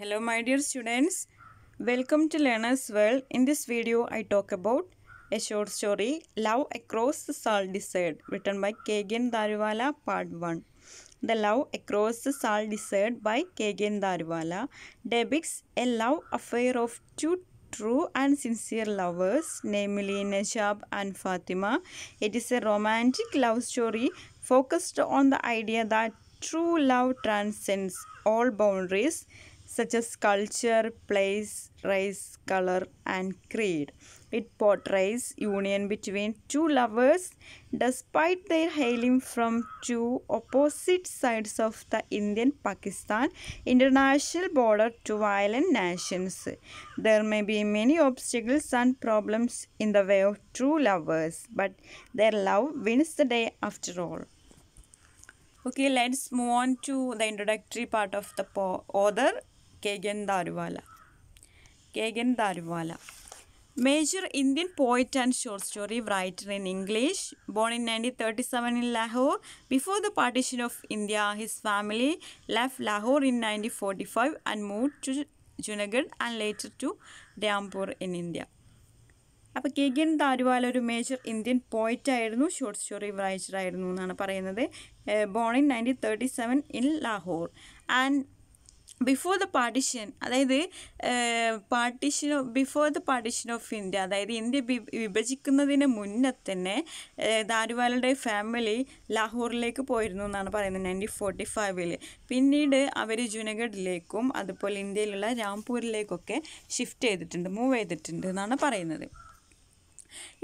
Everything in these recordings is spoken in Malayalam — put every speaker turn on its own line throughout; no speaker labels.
Hello my dear students. Welcome to Learner's World. In this video I talk about a short story Love Across the Salt Desert written by Kagan Dariwala part 1. The Love Across the Salt Desert by Kagan Dariwala depicts a love affair of two true and sincere lovers, namely Najab and Fatima. It is a romantic love story focused on the idea that true love transcends all boundaries such as culture, place, race, color, and creed. It portrays union between two lovers despite their hailing from two opposite sides of the Indian-Pakistan international border to violent nations. There may be many obstacles and problems in the way of true lovers, but their love wins the day after all. Okay, let's move on to the introductory part of the author Keki Daruwalla Keki Daruwalla major Indian poet and short story writer in English born in nineteen thirty seven in Lahore before the partition of India his family left Lahore in nineteen forty five and move to Junagadh and later to Rampur in India അപ്പോൾ കെ കെഗൻ ദാരുവാല ഒരു മേജർ ഇന്ത്യൻ പോയിറ്റ് ആയിരുന്നു ഷോർട്ട് സ്റ്റോറി റൈറ്റർ ആയിരുന്നു എന്നാണ് പറയുന്നത് born in nineteen thirty seven in Lahore and before the partition അതായത് partition before the partition of India അതായത് ഇന്ത്യ വിഭജിക്കുന്നതിന് മുന്നേ തന്നെ ദാരുവാലയുടെ ഫാമിലി ലാഹോറിലേക്ക് പോയിരുന്നു എന്നാണ് പറയുന്നത് നയൻറ്റീൻ ഫോർട്ടി ഫൈവിൽ പിന്നീട് അവർ ജുനഗഡിലേക്കും അതുപോലെ ഇന്ത്യയിലുള്ള രാംപൂരിലേക്കൊക്കെ ഷിഫ്റ്റ് ചെയ്തിട്ടുണ്ട് മൂവ് ചെയ്തിട്ടുണ്ട് എന്നാണ് പറയുന്നത്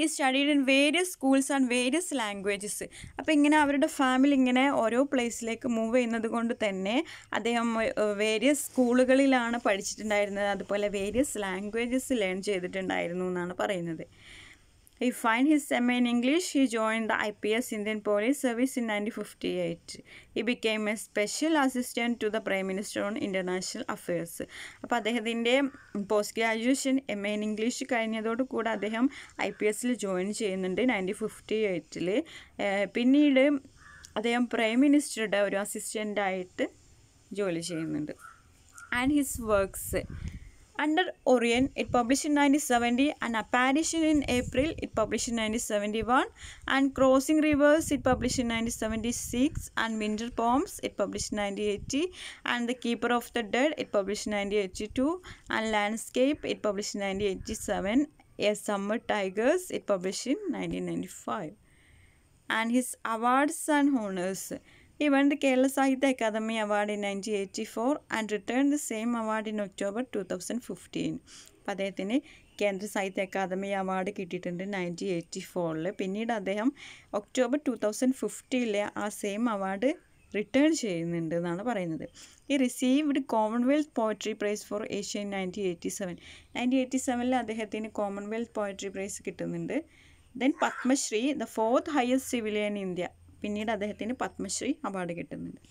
he studied in various schools and various languages അപ്പോൾ ഇങ്ങനെ അവരുടെ ഫാമിലി ഇങ്ങനെ ഓരോ പ്ലേസിലേക്ക് മൂവ് ചെയ്യുന്നത് കൊണ്ട് തന്നെ അദ്ദേഹം വേരിയസ് സ്കൂളുകളിലാണ് പഠിച്ചിട്ടുണ്ടായിരുന്നത് അതുപോലെ വേരിയസ് ലാംഗ്വേജസ് ലേൺ ചെയ്തിട്ടുണ്ടായിരുന്നു എന്നാണ് പറയുന്നത് He finished his semi in English. He joined the IPS Indian Police Service in 1958. He became a special assistant to the Prime Minister on International Affairs. അപ്പോൾ അദ്ദേഹത്തിൻ്റെ post graduation M A in English കഴിഞ്ഞതോടുകൂടെ അദ്ദേഹം ഐ പി എസിൽ ജോയിൻ ചെയ്യുന്നുണ്ട് നയൻറ്റീൻ ഫിഫ്റ്റി എയ്റ്റിൽ പിന്നീട് അദ്ദേഹം പ്രൈം മിനിസ്റ്ററുടെ ഒരു join ജോലി ചെയ്യുന്നുണ്ട് and his works Under Orion, it published in 1970 and Apparition in April, it published in 1971 and Crossing Rivers, it published in 1976 and Winter Poems, it published in 1980 and The Keeper of the Dead, it published in 1982 and Landscape, it published in 1987 A Summer Tigers, it published in 1995 and his awards and honors. ഈ Kerala Sahitya Akademi award in nineteen eighty four and return the same award in October two thousand fifteen അപ്പം അദ്ദേഹത്തിന് കേന്ദ്ര സാഹിത്യ അക്കാദമി അവാർഡ് കിട്ടിയിട്ടുണ്ട് നയൻറ്റീൻ എയ്റ്റി ഫോറിൽ പിന്നീട് അദ്ദേഹം ഒക്ടോബർ ടു തൗസൻഡ് ഫിഫ്റ്റീനിലെ ആ സെയിം അവാർഡ് റിട്ടേൺ ചെയ്യുന്നുണ്ട് എന്നാണ് പറയുന്നത് he received Commonwealth poetry prize for Asian nineteen eighty seven nineteen eighty സെവനിൽ അദ്ദേഹത്തിന് കോമൺവെൽത്ത് പോയട്രി പ്രൈസ് കിട്ടുന്നുണ്ട് then Padmashri the fourth highest civilian India പിന്നീട് അദ്ദേഹത്തിന് പത്മശ്രീ അവാർഡ് കിട്ടുന്നുണ്ട്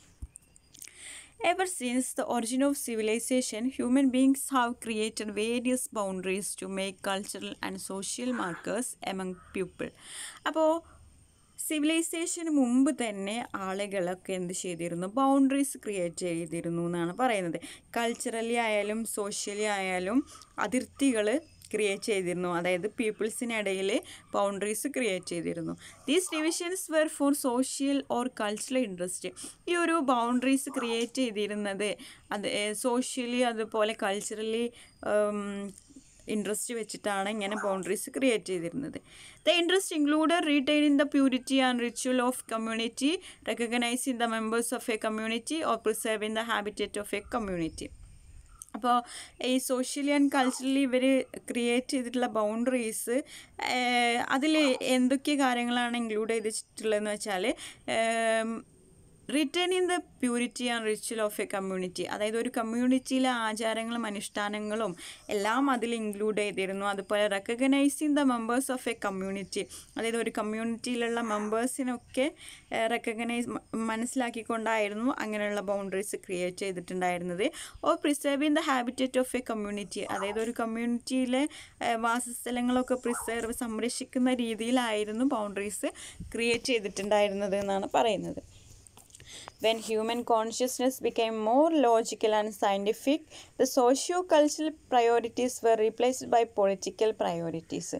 ever since the origin of civilization human beings have created various boundaries to make cultural and social markers among people അപ്പോൾ സിവിലൈസേഷന് മുമ്പ് തന്നെ ആളുകളൊക്കെ എന്ത് ചെയ്തിരുന്നു ബൗണ്ടറീസ് ക്രിയേറ്റ് ചെയ്തിരുന്നു എന്നാണ് പറയുന്നത് കൾച്ചറലി ആയാലും സോഷ്യലി ആയാലും അതിർത്തികൾ ക്രിയേറ്റ് ചെയ്തിരുന്നു അതായത് പീപ്പിൾസിനിടയിൽ ബൗണ്ടറീസ് ക്രിയേറ്റ് ചെയ്തിരുന്നു these divisions were for social or cultural interest ഈ ഒരു ബൗണ്ടറീസ് ക്രിയേറ്റ് ചെയ്തിരുന്നത് അത് സോഷ്യലി അതുപോലെ കൾച്ചറലി ഇൻട്രസ്റ്റ് വെച്ചിട്ടാണ് ഇങ്ങനെ ബൗണ്ടറീസ് ക്രിയേറ്റ് ചെയ്തിരുന്നത് the interest include in the purity and ritual of community in the members of a community or in the habitat of a community അപ്പോൾ ഈ സോഷ്യലി ആൻഡ് കൾച്ചറലി ഇവർ ക്രിയേറ്റ് ചെയ്തിട്ടുള്ള ബൗണ്ടറീസ് അതിൽ എന്തൊക്കെ കാര്യങ്ങളാണ് ഇൻക്ലൂഡ് ചെയ്തിട്ടുള്ളതെന്ന് വെച്ചാൽ return in the purity and ritual of a community അതായത് ഒരു കമ്മ്യൂണിറ്റിയിലെ ആചാരങ്ങളും അനുഷ്ഠാനങ്ങളും എല്ലാം അതിൽ ഇൻക്ലൂഡ് ചെയ്തിരുന്നു അതുപോലെ recognizing the members of a community അതായത് ഒരു കമ്മ്യൂണിറ്റിയിലുള്ള മെമ്പേഴ്സിനൊക്കെ റെക്കഗ്നൈസ് മനസ്സിലാക്കിക്കൊണ്ടായിരുന്നു അങ്ങനെയുള്ള ബൗണ്ടറീസ് ക്രിയേറ്റ് ചെയ്തിട്ടുണ്ടായിരുന്നത് or preserving the habitat of a community അതായത് ഒരു കമ്മ്യൂണിറ്റിയിലെ വാസസ്ഥലങ്ങളൊക്കെ പ്രിസേർവ് സംരക്ഷിക്കുന്ന രീതിയിലായിരുന്നു ബൗണ്ടറീസ് ക്രിയേറ്റ് ചെയ്തിട്ടുണ്ടായിരുന്നത് എന്നാണ് പറയുന്നത് When human consciousness became more logical and scientific, the socio-cultural priorities were replaced by political priorities.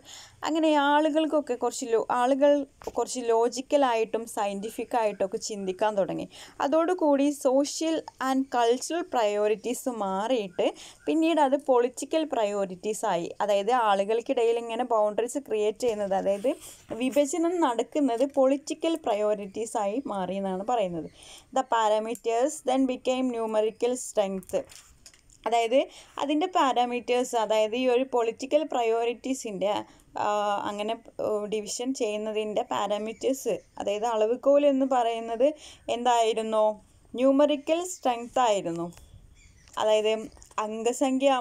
അങ്ങനെ ആളുകൾക്കൊക്കെ കുറച്ച് ലോ ആളുകൾ കുറച്ച് ലോജിക്കലായിട്ടും സയൻറ്റിഫിക്കായിട്ടും ആയിട്ടൊക്കെ ചിന്തിക്കാൻ തുടങ്ങി അതോടുകൂടി സോഷ്യൽ ആൻഡ് കൾച്ചറൽ പ്രയോറിറ്റീസ് മാറിയിട്ട് പിന്നീട് അത് പൊളിറ്റിക്കൽ പ്രയോറിറ്റീസ് ആയി അതായത് ആളുകൾക്കിടയിൽ ഇങ്ങനെ ബൗണ്ടറീസ് ക്രിയേറ്റ് ചെയ്യുന്നത് അതായത് വിഭജനം നടക്കുന്നത് പൊളിറ്റിക്കൽ പ്രയോറിറ്റീസ് ആയി മാറി എന്നാണ് പറയുന്നത് the parameters then became numerical strength അതായത് അതിൻ്റെ പാരാമീറ്റേഴ്സ് അതായത് ഈ ഒരു പൊളിറ്റിക്കൽ പ്രയോറിറ്റീസിൻ്റെ അങ്ങനെ ഡിവിഷൻ ചെയ്യുന്നതിൻ്റെ പാരാമീറ്റേഴ്സ് അതായത് അളവുകോൽ എന്ന് പറയുന്നത് എന്തായിരുന്നു ന്യൂമറിക്കൽ സ്ട്രെങ്ത് ആയിരുന്നു അതായത് അംഗസംഖ്യ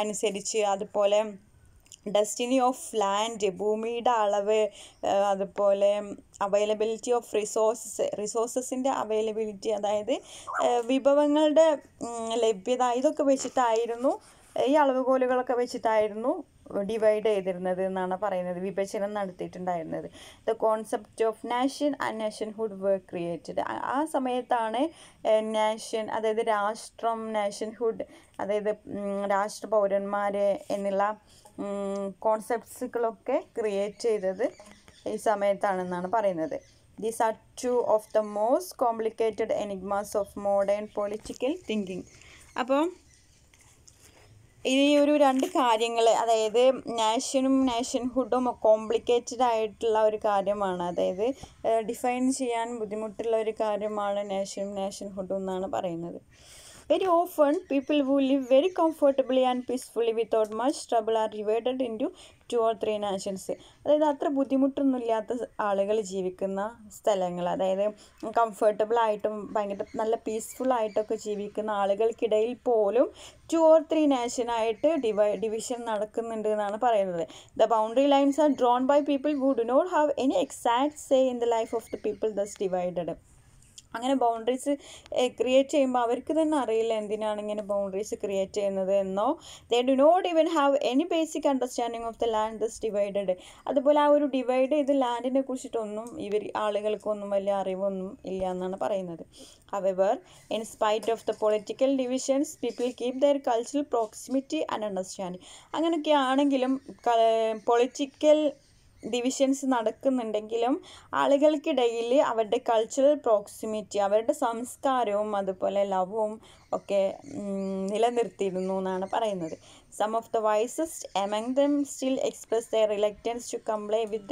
അനുസരിച്ച് അതുപോലെ ഡെസ്റ്റിനി ഓഫ് ലാൻഡ് ഭൂമിയുടെ അളവ് അതുപോലെ അവൈലബിലിറ്റി ഓഫ് റിസോഴ്സസ് റിസോഴ്സസിൻ്റെ അവൈലബിലിറ്റി അതായത് വിഭവങ്ങളുടെ ലഭ്യത ഇതൊക്കെ വെച്ചിട്ടായിരുന്നു ഈ അളവുകോലുകളൊക്കെ വെച്ചിട്ടായിരുന്നു ഡിവൈഡ് ചെയ്തിരുന്നത് എന്നാണ് പറയുന്നത് വിഭജനം നടത്തിയിട്ടുണ്ടായിരുന്നത് the concept of nation and nationhood were created ആ സമയത്താണ് നാഷൻ അതായത് രാഷ്ട്രം നാഷൻഹുഡ് അതായത് രാഷ്ട്ര പൗരന്മാർ എന്നുള്ള കോൺസെപ്റ്റ്സുകളൊക്കെ ക്രിയേറ്റ് ചെയ്തത് ഈ സമയത്താണെന്നാണ് പറയുന്നത് these are two of the most complicated enigmas of modern political thinking അപ്പോൾ ഈ ഒരു രണ്ട് കാര്യങ്ങൾ അതായത് നാഷനും നാഷൻഹുഡും കോംപ്ലിക്കേറ്റഡ് ആയിട്ടുള്ള ഒരു കാര്യമാണ് അതായത് ഡിഫൈൻ ചെയ്യാൻ ബുദ്ധിമുട്ടുള്ള ഒരു കാര്യമാണ് നാഷനും നാഷൻഹുഡും എന്നാണ് പറയുന്നത് Very often, people who live very comfortably and peacefully without much trouble are divided into two or three nations അതായത് അത്ര ബുദ്ധിമുട്ടൊന്നുമില്ലാത്ത ആളുകൾ ജീവിക്കുന്ന സ്ഥലങ്ങൾ അതായത് കംഫർട്ടബിളായിട്ടും ഭയങ്കര നല്ല പീസ്ഫുള്ളായിട്ടൊക്കെ ജീവിക്കുന്ന ആളുകൾക്കിടയിൽ പോലും ടു ഓർ ത്രീ നാഷനായിട്ട് ഡിവൈ ഡിവിഷൻ നടക്കുന്നുണ്ട് എന്നാണ് പറയുന്നത് the boundary lines are drawn by people who do not have any exact say in the life of the people thus divided അങ്ങനെ ബൗണ്ടറീസ് ക്രിയേറ്റ് ചെയ്യുമ്പോൾ അവർക്ക് തന്നെ അറിയില്ല എന്തിനാണ് ഇങ്ങനെ ബൗണ്ടറീസ് ക്രിയേറ്റ് ചെയ്യുന്നത് എന്നോ they do not even have any basic understanding of the land thus divided അതുപോലെ ആ ഒരു ഡിവൈഡ് ചെയ്ത് ലാൻഡിനെ കുറിച്ചിട്ടൊന്നും ഇവർ ആളുകൾക്കൊന്നും വലിയ അറിവൊന്നും ഇല്ല എന്നാണ് പറയുന്നത് however in spite of the political divisions people keep their cultural proximity and understanding അങ്ങനെയൊക്കെ ആണെങ്കിലും പൊളിറ്റിക്കൽ ഡിവിഷൻസ് നടക്കുന്നുണ്ടെങ്കിലും ആളുകൾക്കിടയിൽ അവരുടെ കൾച്ചറൽ പ്രോക്സിമിറ്റി അവരുടെ സംസ്കാരവും അതുപോലെ ലവും ഒക്കെ നിലനിർത്തിയിരുന്നു എന്നാണ് പറയുന്നത് some of the wisest among them still express the reluctance to comply with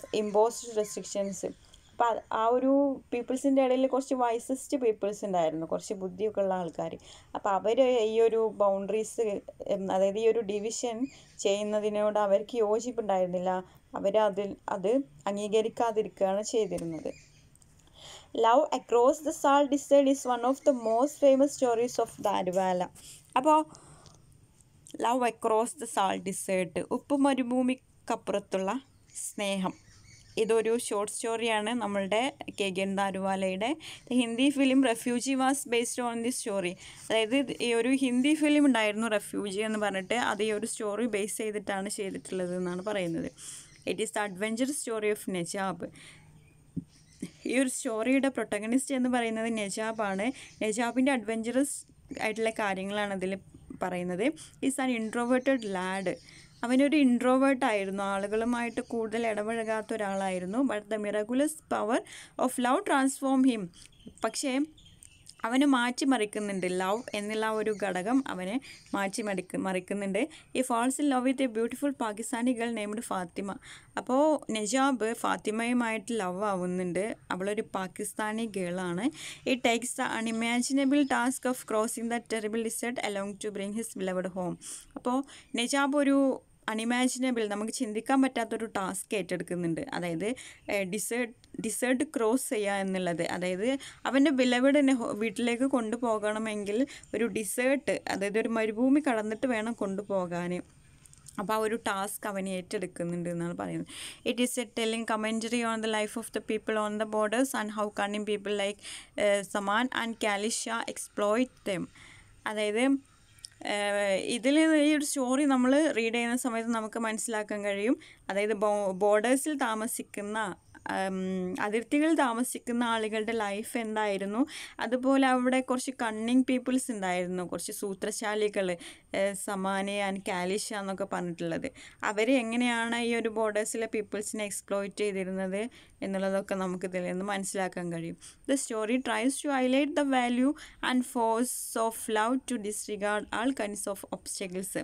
the imposed restrictions അപ്പം ആ ഒരു പീപ്പിൾസിൻ്റെ ഇടയിൽ കുറച്ച് വൈസസ്റ്റ് പീപ്പിൾസ് ഉണ്ടായിരുന്നു കുറച്ച് ബുദ്ധിയൊക്കെ ഉള്ള ആൾക്കാർ അപ്പോൾ അവർ ഈ ഒരു ബൗണ്ടറീസ് അതായത് ഈ ഒരു ഡിവിഷൻ ചെയ്യുന്നതിനോട് അവർക്ക് യോജിപ്പുണ്ടായിരുന്നില്ല അവർ അതിൽ അത് അംഗീകരിക്കാതിരിക്കുകയാണ് ചെയ്തിരുന്നത് love across the salt desert is one of the most famous stories of Daruwalla അപ്പോൾ love across the salt desert ഉപ്പ് മരുഭൂമിക്കപ്പുറത്തുള്ള സ്നേഹം ഇതൊരു ഷോർട്ട് സ്റ്റോറിയാണ് നമ്മളുടെ കെ കെ ദാരുവാലയുടെ Hindi film Refugee was based on the story അതായത് ഈ ഒരു ഹിന്ദി ഫിലിം ഉണ്ടായിരുന്നു റെഫ്യൂജി എന്ന് പറഞ്ഞിട്ട് അത് ഈ ഒരു സ്റ്റോറി ബേസ് ചെയ്തിട്ടാണ് ചെയ്തിട്ടുള്ളത് എന്നാണ് പറയുന്നത് it is the adventure story of Najab ഈ ഒരു സ്റ്റോറിയുടെ പ്രൊട്ടഗണിസ്റ്റ് എന്ന് പറയുന്നത് നജാബാണ് നജാബിൻ്റെ അഡ്വഞ്ചറസ് ആയിട്ടുള്ള കാര്യങ്ങളാണ് അതിൽ പറയുന്നത് ഈസ് ആൻ ഇൻട്രോവേർട്ടഡ് ലാഡ് അവനൊരു ഇൻട്രോവേർട്ട് ആയിരുന്നു ആളുകളുമായിട്ട് കൂടുതൽ ഇടപഴകാത്ത ഒരാളായിരുന്നു but the miraculous power of love transform him പക്ഷേ അവന് മാറ്റിമറിക്കുന്നുണ്ട് ലവ് എന്നുള്ള ഒരു ഘടകം അവനെ മാറ്റിമറിക്ക് മറിക്കുന്നുണ്ട് he falls in love with a beautiful Pakistani girl named Fatima അപ്പോൾ നജാബ് ഫാത്തിമയുമായിട്ട് ലവ് ആവുന്നുണ്ട് അവളൊരു പാകിസ്ഥാനി ഗേളാണ് he takes the unimaginable task of crossing the terrible desert along to bring his beloved home അപ്പോൾ നജാബ് ഒരു അൺഇമാജിനബിൾ നമുക്ക് ചിന്തിക്കാൻ പറ്റാത്തൊരു ടാസ്ക് ഏറ്റെടുക്കുന്നുണ്ട് അതായത് ഡിസേർട്ട് ഡിസേർട്ട് ക്രോസ് ചെയ്യുക എന്നുള്ളത് അതായത് അവൻ്റെ വിലവിടനെ വീട്ടിലേക്ക് കൊണ്ടുപോകണമെങ്കിൽ ഒരു ഡിസേർട്ട് അതായത് ഒരു മരുഭൂമി കടന്നിട്ട് വേണം കൊണ്ടുപോകാൻ അപ്പോൾ ആ ഒരു ടാസ്ക് അവന് ഏറ്റെടുക്കുന്നുണ്ട് എന്നാണ് പറയുന്നത് it is a telling commentary on the life of the people on the borders and how cunning people like Saman and Kalisha exploit them അതായത് ഇതിൽ ഈ ഒരു സ്റ്റോറി നമ്മൾ റീഡ് ചെയ്യുന്ന സമയത്ത് നമുക്ക് മനസ്സിലാക്കാൻ കഴിയും അതായത് ബോർഡേഴ്സിൽ താമസിക്കുന്ന അതിർത്തികൾ താമസിക്കുന്ന ആളുകളുടെ ലൈഫ് എന്തായിരുന്നു അതുപോലെ അവിടെ കുറച്ച് കണ്ണിങ് പീപ്പിൾസ് ഉണ്ടായിരുന്നു കുറച്ച് സൂത്രശാലികൾ സമാന ആൻഡ് കാലിഷ എന്നൊക്കെ പറഞ്ഞിട്ടുള്ളത് അവർ എങ്ങനെയാണ് ഈ ഒരു ബോർഡേഴ്സിലെ പീപ്പിൾസിനെ എക്സ്പ്ലോയിറ്റ് ചെയ്തിരുന്നത് എന്നുള്ളതൊക്കെ ഇതിൽ നിന്ന് മനസ്സിലാക്കാൻ കഴിയും the story tries to highlight the value and force of love to disregard all kinds of obstacles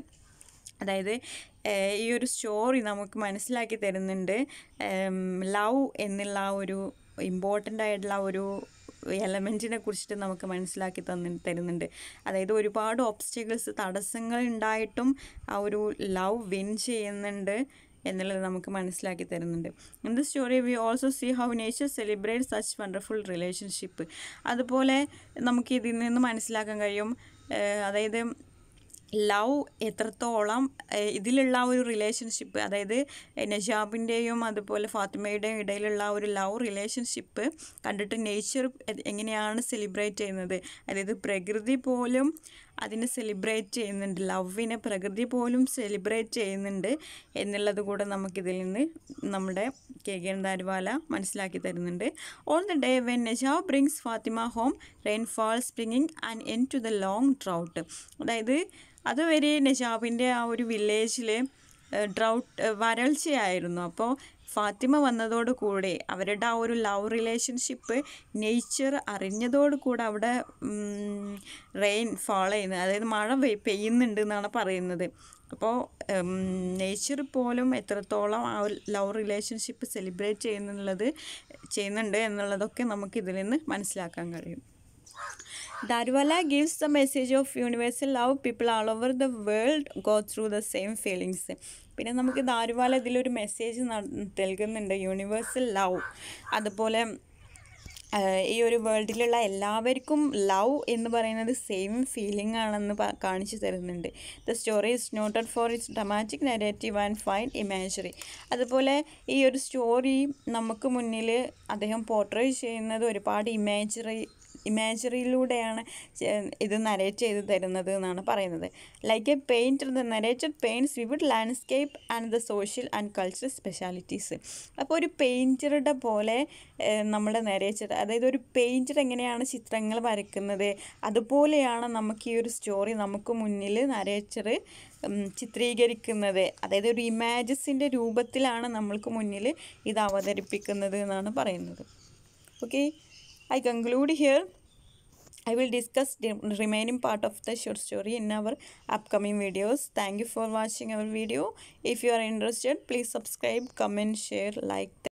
അതായത് ഈ ഒരു സ്റ്റോറി നമുക്ക് മനസ്സിലാക്കി തരുന്നുണ്ട് ലവ് എന്നുള്ള ഒരു ഇമ്പോർട്ടൻ്റ് ആയിട്ടുള്ള ഒരു എലമെൻറ്റിനെ കുറിച്ചിട്ട് നമുക്ക് മനസ്സിലാക്കി തന്നി തരുന്നുണ്ട് അതായത് ഒരുപാട് ഓബ്സ്റ്റക്കിൾസ് തടസ്സങ്ങൾ ഉണ്ടായിട്ടും ആ ഒരു ലവ് വിൻ ചെയ്യുന്നുണ്ട് എന്നുള്ളത് നമുക്ക് മനസ്സിലാക്കി തരുന്നുണ്ട് in the story we also see how nature celebrate such wonderful relationship അതുപോലെ നമുക്ക് ഇതിൽ നിന്ന് മനസ്സിലാക്കാൻ കഴിയും അതായത് ലവ് എത്രത്തോളം ഇതിലുള്ള ആ ഒരു റിലേഷൻഷിപ്പ് അതായത് നജാബിൻ്റെയും അതുപോലെ ഫാത്തിമയുടെയും ഇടയിലുള്ള ഒരു ലവ് റിലേഷൻഷിപ്പ് കണ്ടിട്ട് നേച്ചർ എങ്ങനെയാണ് സെലിബ്രേറ്റ് ചെയ്യുന്നത് അതായത് പ്രകൃതി പോലും അതിനെ സെലിബ്രേറ്റ് ചെയ്യുന്നുണ്ട് ലവിനെ പ്രകൃതി പോലും സെലിബ്രേറ്റ് ചെയ്യുന്നുണ്ട് എന്നുള്ളത് കൂടെ നമുക്കിതിൽ നിന്ന് നമ്മുടെ കെ കെ ദാരുവാല മനസ്സിലാക്കി തരുന്നുണ്ട് on the day when Neja brings Fatima home rainfall springing and end to the long drought അതായത് അതുവരെ നെജാബിൻ്റെ ആ ഒരു വില്ലേജിൽ ഡ്രൗട്ട് വരൾച്ചയായിരുന്നു അപ്പോൾ ഫാത്തിമ വന്നതോടുകൂടി അവരുടെ ആ ഒരു ലവ് റിലേഷൻഷിപ്പ് നേച്ചർ കൂടെ അവിടെ റെയിൻ ഫോൾ ചെയ്യുന്നത് അതായത് മഴ പെയ്യുന്നുണ്ട് എന്നാണ് പറയുന്നത് അപ്പോൾ നേച്ചർ പോലും എത്രത്തോളം ആ ലവ് റിലേഷൻഷിപ്പ് സെലിബ്രേറ്റ് ചെയ്യുന്നുള്ളത് ചെയ്യുന്നുണ്ട് എന്നുള്ളതൊക്കെ നമുക്ക് ഇതിൽ നിന്ന് മനസ്സിലാക്കാൻ കഴിയും Darwala gives the message of universal love. People all over the world go through the same feelings. പിന്നെ നമുക്ക് ദാരുവാല ഇതിലൊരു മെസ്സേജ് നൽകുന്നുണ്ട് യൂണിവേഴ്സൽ ലവ് അതുപോലെ ഈ ഒരു വേൾഡിലുള്ള എല്ലാവർക്കും ലവ് എന്ന് പറയുന്നത് സെയിം ഫീലിംഗ് ആണെന്ന് കാണിച്ചു തരുന്നുണ്ട് the story is noted for its dramatic negative and fine imagery അതുപോലെ ഈ ഒരു സ്റ്റോറി നമുക്ക് മുന്നിൽ അദ്ദേഹം പോർട്രേറ്റ് ചെയ്യുന്നത് ഒരുപാട് ഇമാജറി ഇമാജറിയിലൂടെയാണ് ഇത് നരേറ്റ് ചെയ്ത് തരുന്നത് എന്നാണ് പറയുന്നത് like a painter the narrated paints vivid landscape and the social and cultural specialities അപ്പോൾ ഒരു പെയിൻറ്ററുടെ പോലെ നമ്മുടെ നരേറ്റർ അതായത് ഒരു പെയിൻറ്റർ എങ്ങനെയാണ് ചിത്രങ്ങൾ വരയ്ക്കുന്നത് അതുപോലെയാണ് നമുക്ക് ഈ ഒരു സ്റ്റോറി നമുക്ക് മുന്നിൽ നരേച്ചർ ചിത്രീകരിക്കുന്നത് അതായത് ഒരു ഇമാജസിൻ്റെ രൂപത്തിലാണ് നമ്മൾക്ക് മുന്നിൽ ഇത് അവതരിപ്പിക്കുന്നത് എന്നാണ് പറയുന്നത് okay I conclude here. I will discuss the remaining part of the short story in our upcoming videos. Thank you for watching our video. If you are interested, please subscribe, comment, share, like.